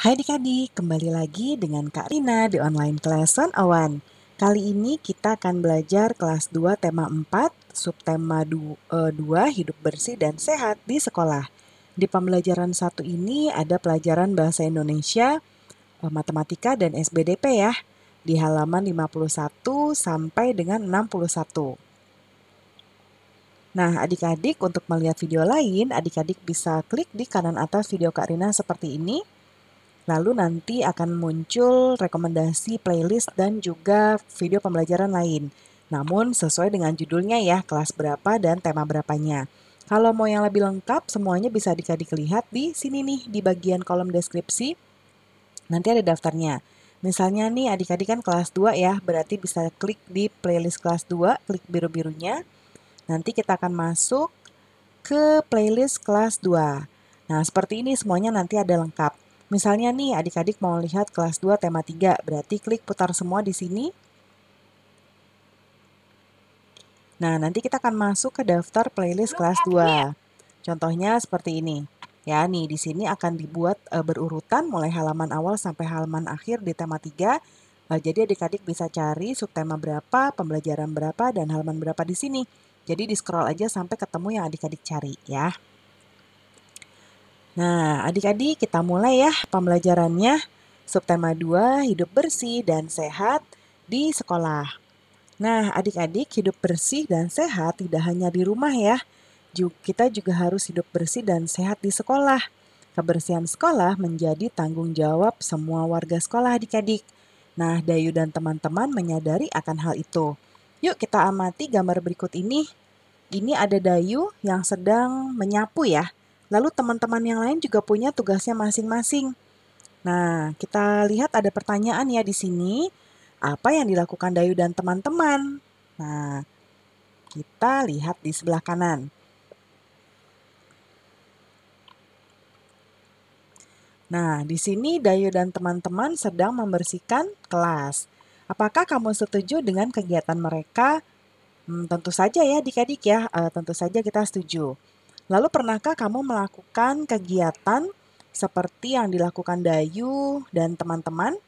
Hai adik-adik, kembali lagi dengan Kak Rina di online kelas One Awan. Kali ini kita akan belajar kelas 2 tema 4, subtema 2, 2 hidup bersih dan sehat di sekolah. Di pembelajaran satu ini ada pelajaran bahasa Indonesia, eh, matematika dan SBDP ya di halaman 51 sampai dengan 61. Nah, adik-adik untuk melihat video lain, adik-adik bisa klik di kanan atas video Kak Rina seperti ini Lalu nanti akan muncul rekomendasi playlist dan juga video pembelajaran lain. Namun sesuai dengan judulnya ya, kelas berapa dan tema berapanya. Kalau mau yang lebih lengkap, semuanya bisa dikadik lihat di sini nih, di bagian kolom deskripsi. Nanti ada daftarnya. Misalnya nih adik-adik kan kelas 2 ya, berarti bisa klik di playlist kelas 2, klik biru-birunya. Nanti kita akan masuk ke playlist kelas 2. Nah, seperti ini semuanya nanti ada lengkap. Misalnya nih adik-adik mau lihat kelas 2 tema 3, berarti klik putar semua di sini. Nah, nanti kita akan masuk ke daftar playlist kelas 2. Contohnya seperti ini. Ya, nih di sini akan dibuat e, berurutan mulai halaman awal sampai halaman akhir di tema 3. E, eh, jadi adik-adik bisa cari subtema berapa, pembelajaran berapa, dan halaman berapa di sini. Jadi di-scroll aja sampai ketemu yang adik-adik cari ya. Nah, adik-adik kita mulai ya pembelajarannya subtema 2 hidup bersih dan sehat di sekolah. Nah, adik-adik hidup bersih dan sehat tidak hanya di rumah ya. Kita juga harus hidup bersih dan sehat di sekolah. Kebersihan sekolah menjadi tanggung jawab semua warga sekolah adik-adik. Nah, Dayu dan teman-teman menyadari akan hal itu. Yuk kita amati gambar berikut ini. Ini ada Dayu yang sedang menyapu ya. Lalu teman-teman yang lain juga punya tugasnya masing-masing. Nah, kita lihat ada pertanyaan ya di sini. Apa yang dilakukan Dayu dan teman-teman? Nah, kita lihat di sebelah kanan. Nah, di sini Dayu dan teman-teman sedang membersihkan kelas. Apakah kamu setuju dengan kegiatan mereka? Hmm, tentu saja ya adik-adik ya, Uh, tentu saja kita setuju. Lalu pernahkah kamu melakukan kegiatan seperti yang dilakukan Dayu dan teman-teman?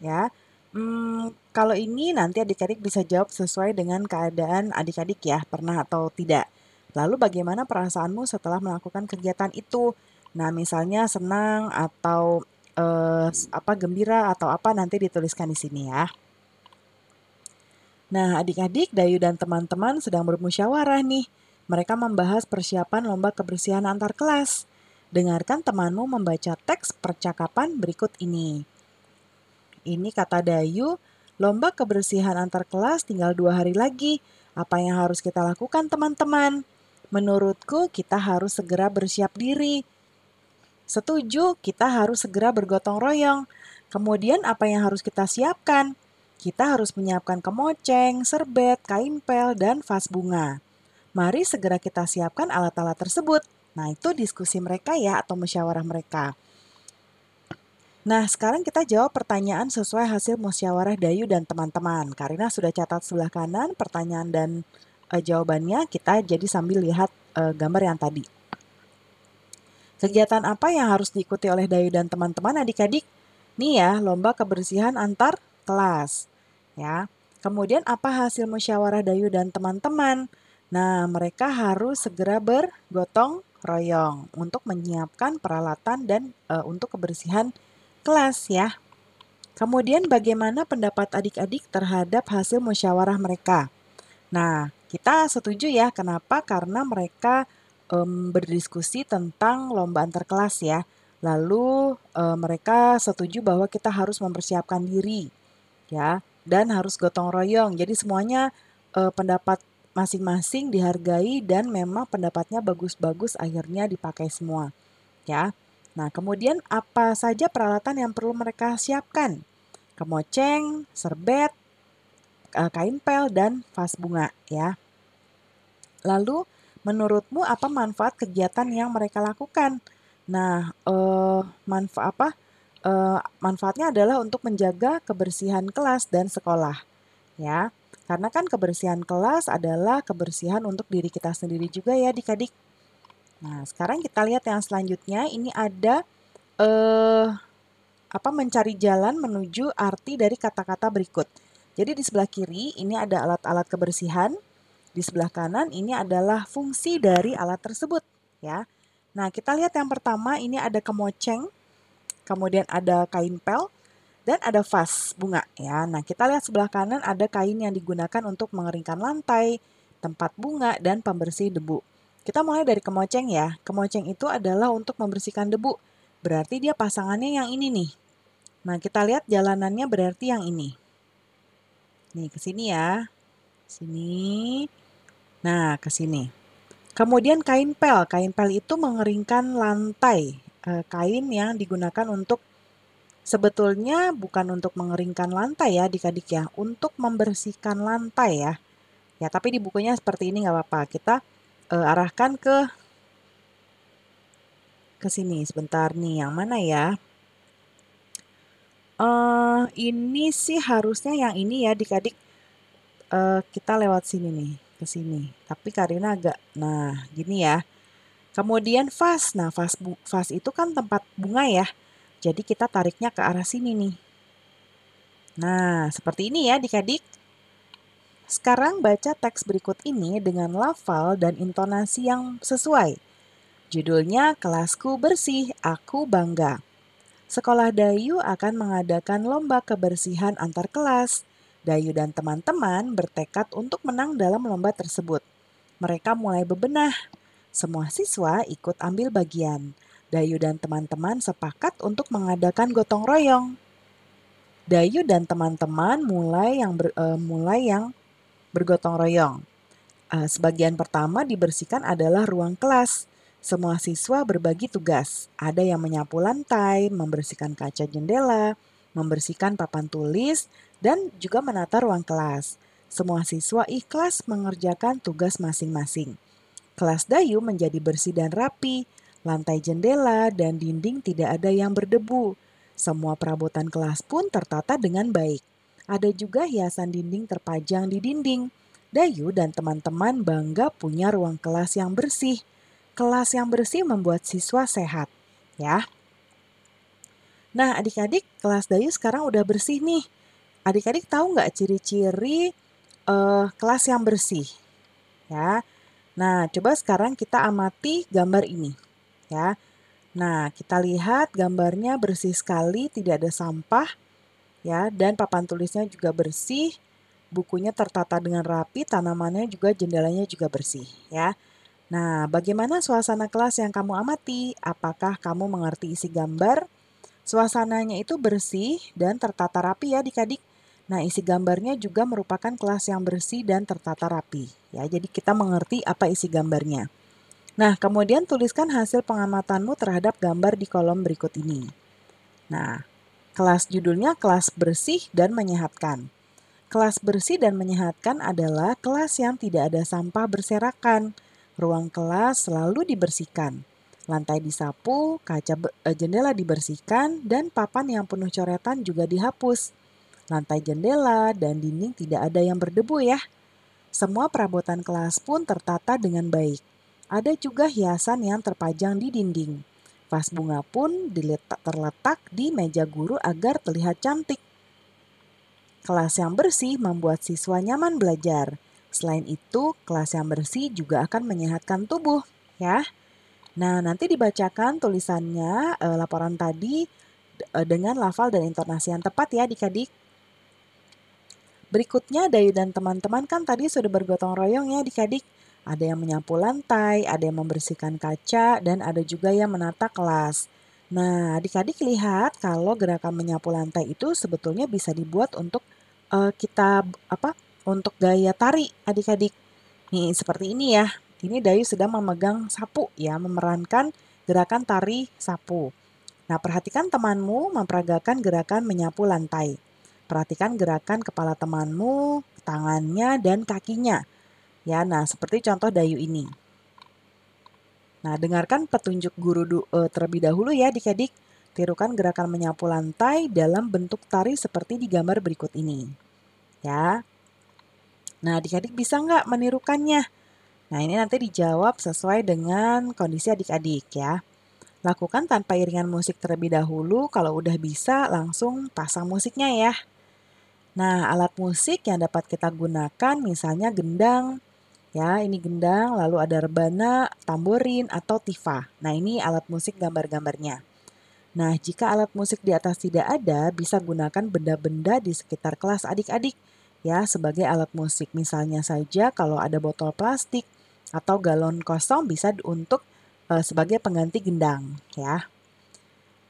Ya, Hmm, kalau ini nanti adik-adik bisa jawab sesuai dengan keadaan adik-adik ya, pernah atau tidak. Lalu bagaimana perasaanmu setelah melakukan kegiatan itu? Nah, misalnya senang atau eh, apa gembira atau apa nanti dituliskan di sini ya. Nah, adik-adik, Dayu dan teman-teman sedang bermusyawarah nih. Mereka membahas persiapan lomba kebersihan antar kelas. Dengarkan temanmu membaca teks percakapan berikut ini. Ini kata Dayu, lomba kebersihan antar kelas tinggal dua hari lagi. Apa yang harus kita lakukan teman-teman? Menurutku kita harus segera bersiap diri. Setuju, kita harus segera bergotong royong. Kemudian apa yang harus kita siapkan? Kita harus menyiapkan kemoceng, serbet, kain pel, dan vas bunga mari segera kita siapkan alat-alat tersebut. Nah, itu diskusi mereka ya atau musyawarah mereka. Nah, sekarang kita jawab pertanyaan sesuai hasil musyawarah Dayu dan teman-teman. Karena sudah catat sebelah kanan pertanyaan dan e, jawabannya, kita jadi sambil lihat e, gambar yang tadi. Kegiatan apa yang harus diikuti oleh Dayu dan teman-teman adik-adik? Nih ya, lomba kebersihan antar kelas. Ya. Kemudian apa hasil musyawarah Dayu dan teman-teman? Nah, mereka harus segera bergotong royong untuk menyiapkan peralatan dan e, untuk kebersihan kelas ya. Kemudian bagaimana pendapat adik-adik terhadap hasil musyawarah mereka? Nah, kita setuju ya. Kenapa? Karena mereka um, berdiskusi tentang lomba antar kelas ya. Lalu um, mereka setuju bahwa kita harus mempersiapkan diri ya dan harus gotong royong. Jadi semuanya uh, pendapat masing-masing dihargai dan memang pendapatnya bagus-bagus akhirnya dipakai semua. Ya. Nah, kemudian apa saja peralatan yang perlu mereka siapkan? Kemoceng, serbet, e, kain pel dan vas bunga ya. Lalu menurutmu apa manfaat kegiatan yang mereka lakukan? Nah, eh, manfaat apa? Eh, manfaatnya adalah untuk menjaga kebersihan kelas dan sekolah ya. Karena kan kebersihan kelas adalah kebersihan untuk diri kita sendiri juga ya adik-adik. Nah, sekarang kita lihat yang selanjutnya. Ini ada eh, apa mencari jalan menuju arti dari kata-kata berikut. Jadi di sebelah kiri ini ada alat-alat kebersihan, di sebelah kanan ini adalah fungsi dari alat tersebut, ya. Nah, kita lihat yang pertama ini ada kemoceng, kemudian ada kain pel, dan ada vas bunga ya. Nah, kita lihat sebelah kanan ada kain yang digunakan untuk mengeringkan lantai, tempat bunga, dan pembersih debu. Kita mulai dari kemoceng ya. Kemoceng itu adalah untuk membersihkan debu. Berarti dia pasangannya yang ini nih. Nah, kita lihat jalanannya berarti yang ini. Nih, ke sini ya. Sini. Nah, ke sini. Kemudian kain pel. Kain pel itu mengeringkan lantai. Eh, kain yang digunakan untuk Sebetulnya bukan untuk mengeringkan lantai ya adik-adik ya, untuk membersihkan lantai ya. Ya, tapi di bukunya seperti ini nggak apa-apa. Kita e, arahkan ke ke sini sebentar nih, yang mana ya? Uh, ini sih harusnya yang ini ya adik-adik uh, kita lewat sini nih ke sini tapi Karina agak nah gini ya kemudian vas nah vas vas itu kan tempat bunga ya jadi kita tariknya ke arah sini nih. Nah, seperti ini ya dikadik. Sekarang baca teks berikut ini dengan lafal dan intonasi yang sesuai. Judulnya Kelasku Bersih, Aku Bangga. Sekolah Dayu akan mengadakan lomba kebersihan antar kelas. Dayu dan teman-teman bertekad untuk menang dalam lomba tersebut. Mereka mulai bebenah. Semua siswa ikut ambil bagian. Dayu dan teman-teman sepakat untuk mengadakan gotong royong. Dayu dan teman-teman mulai yang ber, uh, mulai yang bergotong royong. Uh, sebagian pertama dibersihkan adalah ruang kelas. Semua siswa berbagi tugas. Ada yang menyapu lantai, membersihkan kaca jendela, membersihkan papan tulis, dan juga menata ruang kelas. Semua siswa ikhlas mengerjakan tugas masing-masing. Kelas Dayu menjadi bersih dan rapi, Lantai jendela dan dinding tidak ada yang berdebu. Semua perabotan kelas pun tertata dengan baik. Ada juga hiasan dinding terpajang di dinding. Dayu dan teman-teman bangga punya ruang kelas yang bersih. Kelas yang bersih membuat siswa sehat, ya. Nah, adik-adik, kelas Dayu sekarang udah bersih nih. Adik-adik tahu nggak ciri-ciri uh, kelas yang bersih? Ya. Nah, coba sekarang kita amati gambar ini ya. Nah, kita lihat gambarnya bersih sekali, tidak ada sampah ya dan papan tulisnya juga bersih, bukunya tertata dengan rapi, tanamannya juga jendelanya juga bersih ya. Nah, bagaimana suasana kelas yang kamu amati? Apakah kamu mengerti isi gambar? Suasananya itu bersih dan tertata rapi ya adik-adik. Nah, isi gambarnya juga merupakan kelas yang bersih dan tertata rapi. Ya, jadi kita mengerti apa isi gambarnya. Nah, kemudian tuliskan hasil pengamatanmu terhadap gambar di kolom berikut ini. Nah, kelas judulnya kelas bersih dan menyehatkan. Kelas bersih dan menyehatkan adalah kelas yang tidak ada sampah berserakan. Ruang kelas selalu dibersihkan. Lantai disapu, kaca eh, jendela dibersihkan, dan papan yang penuh coretan juga dihapus. Lantai jendela dan dinding tidak ada yang berdebu ya. Semua perabotan kelas pun tertata dengan baik. Ada juga hiasan yang terpajang di dinding. Vas bunga pun diletak, terletak di meja guru agar terlihat cantik. Kelas yang bersih membuat siswa nyaman belajar. Selain itu, kelas yang bersih juga akan menyehatkan tubuh, ya. Nah, nanti dibacakan tulisannya e, laporan tadi e, dengan lafal dan intonasi yang tepat ya, dikadik. Berikutnya Dayu dan teman-teman kan tadi sudah bergotong royong ya, dikadik. Ada yang menyapu lantai, ada yang membersihkan kaca, dan ada juga yang menata kelas. Nah, adik-adik lihat kalau gerakan menyapu lantai itu sebetulnya bisa dibuat untuk uh, kita apa? Untuk gaya tari adik-adik. Nih, seperti ini ya. Ini Dayu sedang memegang sapu ya, memerankan gerakan tari sapu. Nah, perhatikan temanmu memperagakan gerakan menyapu lantai. Perhatikan gerakan kepala temanmu, tangannya, dan kakinya. Ya, nah seperti contoh dayu ini. Nah, dengarkan petunjuk guru e, terlebih dahulu ya adik-adik. Tirukan gerakan menyapu lantai dalam bentuk tari seperti di gambar berikut ini. Ya. Nah, adik-adik bisa nggak menirukannya? Nah, ini nanti dijawab sesuai dengan kondisi adik-adik ya. Lakukan tanpa iringan musik terlebih dahulu. Kalau udah bisa, langsung pasang musiknya ya. Nah, alat musik yang dapat kita gunakan misalnya gendang, Ya, ini gendang, lalu ada rebana, tamborin, atau tifa. Nah, ini alat musik gambar-gambarnya. Nah, jika alat musik di atas tidak ada, bisa gunakan benda-benda di sekitar kelas adik-adik ya sebagai alat musik. Misalnya saja kalau ada botol plastik atau galon kosong bisa untuk e, sebagai pengganti gendang ya.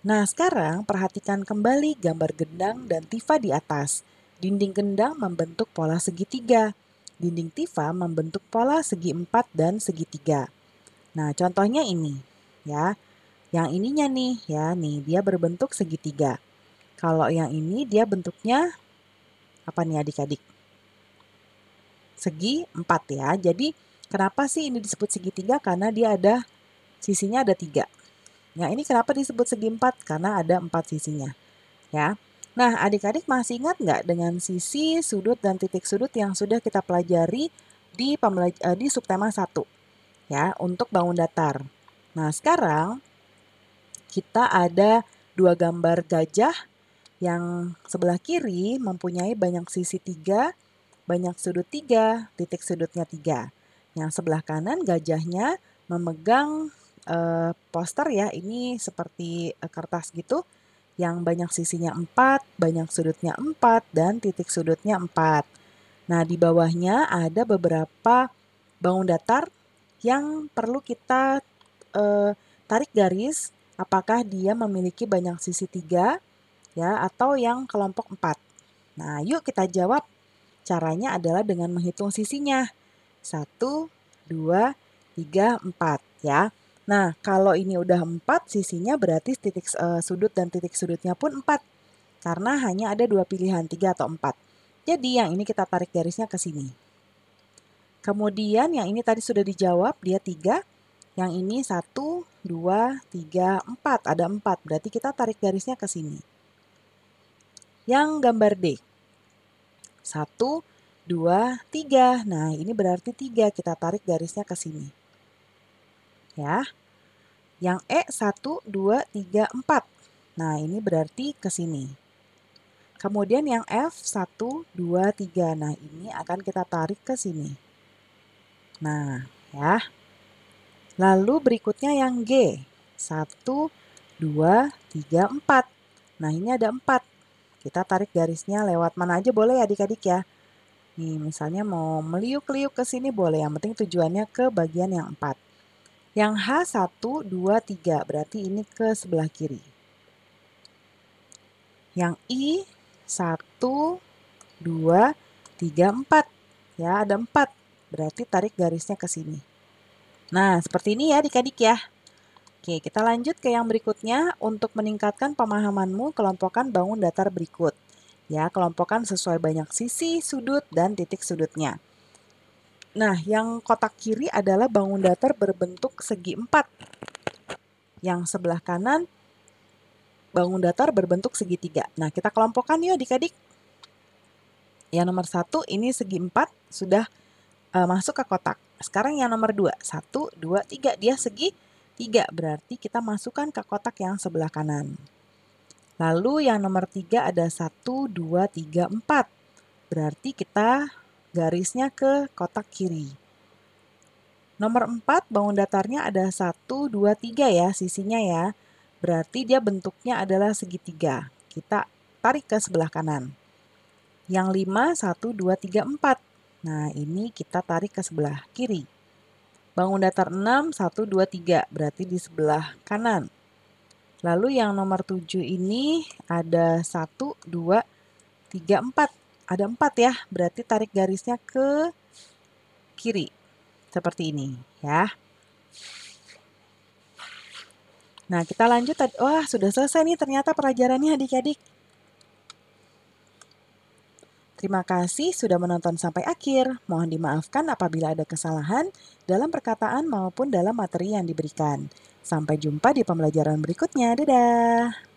Nah, sekarang perhatikan kembali gambar gendang dan tifa di atas. Dinding gendang membentuk pola segitiga. Dinding tifa membentuk pola segi empat dan segi tiga. Nah, contohnya ini ya. Yang ininya nih ya, nih dia berbentuk segi segitiga. Kalau yang ini dia bentuknya apa nih adik-adik? Segi empat ya. Jadi kenapa sih ini disebut segi segitiga? Karena dia ada sisinya ada tiga. Nah, ini kenapa disebut segi empat? Karena ada empat sisinya. Ya. Nah, adik-adik masih ingat nggak dengan sisi, sudut, dan titik sudut yang sudah kita pelajari di, eh, di subtema 1 ya, untuk bangun datar. Nah, sekarang kita ada dua gambar gajah yang sebelah kiri mempunyai banyak sisi tiga, banyak sudut tiga, titik sudutnya tiga. Yang sebelah kanan gajahnya memegang eh, poster ya, ini seperti eh, kertas gitu yang banyak sisinya 4, banyak sudutnya 4, dan titik sudutnya 4. Nah, di bawahnya ada beberapa bangun datar yang perlu kita eh, tarik garis apakah dia memiliki banyak sisi 3 ya atau yang kelompok 4. Nah, yuk kita jawab. Caranya adalah dengan menghitung sisinya. 1 2 3 4 ya. Nah, kalau ini udah 4, sisinya berarti titik uh, sudut dan titik sudutnya pun 4. Karena hanya ada dua pilihan, 3 atau 4. Jadi yang ini kita tarik garisnya ke sini. Kemudian yang ini tadi sudah dijawab, dia 3. Yang ini 1, 2, 3, 4. Ada 4, berarti kita tarik garisnya ke sini. Yang gambar D. 1, 2, 3. Nah, ini berarti 3. Kita tarik garisnya ke sini ya. Yang E 1, 2, 3, 4. Nah, ini berarti ke sini. Kemudian yang F 1, 2, 3. Nah, ini akan kita tarik ke sini. Nah, ya. Lalu berikutnya yang G. 1, 2, 3, 4. Nah, ini ada 4. Kita tarik garisnya lewat mana aja boleh ya adik-adik ya. Nih, misalnya mau meliuk-liuk ke sini boleh. Yang penting tujuannya ke bagian yang 4. Yang H1, 2, 3 berarti ini ke sebelah kiri. Yang I 1, 2, 3, 4. Ya, ada 4. Berarti tarik garisnya ke sini. Nah, seperti ini ya adik-adik ya. Oke, kita lanjut ke yang berikutnya untuk meningkatkan pemahamanmu kelompokan bangun datar berikut. Ya, kelompokan sesuai banyak sisi, sudut, dan titik sudutnya. Nah, yang kotak kiri adalah bangun datar berbentuk segi empat. Yang sebelah kanan bangun datar berbentuk segi tiga. Nah, kita kelompokkan yuk adik-adik. Yang nomor satu ini segi empat sudah uh, masuk ke kotak. Sekarang yang nomor dua, satu, dua, tiga, Dia segi tiga. berarti kita masukkan ke kotak yang sebelah kanan. Lalu yang nomor tiga ada satu, dua, tiga, empat Berarti kita garisnya ke kotak kiri. Nomor 4, bangun datarnya ada 1, 2, 3 ya sisinya ya. Berarti dia bentuknya adalah segitiga. Kita tarik ke sebelah kanan. Yang 5, 1, 2, 3, 4. Nah ini kita tarik ke sebelah kiri. Bangun datar 6, 1, 2, 3. Berarti di sebelah kanan. Lalu yang nomor 7 ini ada 1, 2, 3, 4 ada empat ya, berarti tarik garisnya ke kiri seperti ini ya. Nah, kita lanjut. Wah, sudah selesai nih ternyata pelajarannya adik-adik. Terima kasih sudah menonton sampai akhir. Mohon dimaafkan apabila ada kesalahan dalam perkataan maupun dalam materi yang diberikan. Sampai jumpa di pembelajaran berikutnya. Dadah!